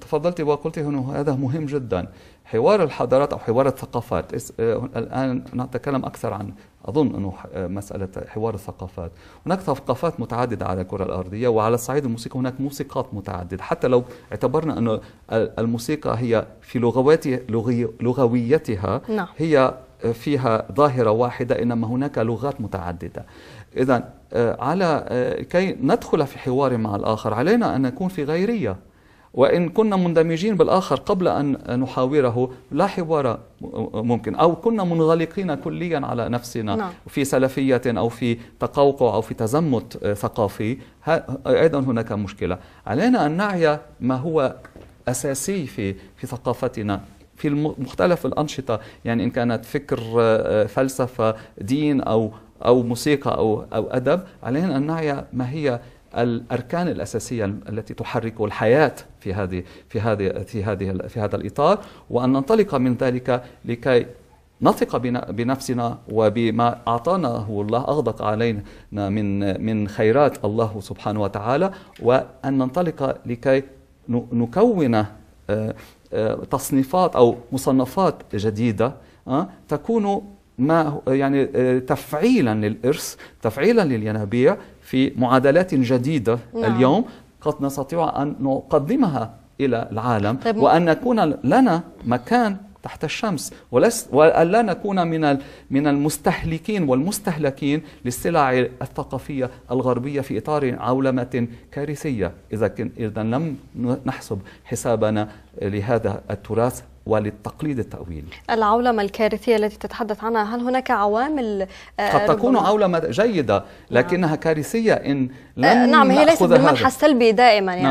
تفضلت وقلت هنا هذا مهم جدا حوار الحضارات او حوار الثقافات آه، الان نتكلم اكثر عن اظن انه آه، مساله حوار الثقافات هناك ثقافات متعدده على الكره الارضيه وعلى الصعيد الموسيقى هناك موسيقات متعدده حتى لو اعتبرنا انه الموسيقى هي في لغويتها نعم. هي فيها ظاهره واحده انما هناك لغات متعدده اذا آه، على كي ندخل في حوار مع الاخر علينا ان نكون في غيريه وإن كنا مندمجين بالآخر قبل أن نحاوره لا حوار ممكن أو كنا منغلقين كليا على نفسنا نعم. في سلفية أو في تقوقع أو في تزمت ثقافي أيضا هناك مشكلة علينا أن نعي ما هو أساسي في في ثقافتنا في مختلف الأنشطة يعني إن كانت فكر آه، فلسفة دين أو أو موسيقى أو أو أدب علينا أن نعي ما هي الاركان الاساسيه التي تحرك الحياه في هذه في هذه في هذه في هذا الاطار وان ننطلق من ذلك لكي نثق بنفسنا وبما هو الله اغدق علينا من من خيرات الله سبحانه وتعالى وان ننطلق لكي نكون آه، آه، تصنيفات او مصنفات جديده آه، تكون ما يعني تفعيلا للارث تفعيلا للينابيع في معادلات جديدة نعم. اليوم قد نستطيع أن نقدمها إلى العالم طيب وأن نكون لنا مكان تحت الشمس ولست وألا نكون من من المستهلكين والمستهلكين للسلع الثقافية الغربية في إطار عولمة كارثية إذا إذا لم نحسب حسابنا لهذا التراث وللتقليد التأويل العولمة الكارثية التي تتحدث عنها هل هناك عوامل آه، قد تكون عولمة جيدة نعم. لكنها كارثية إن آه، لم نعم هي ليست بالمنحى السلبي دائما نعم. يعني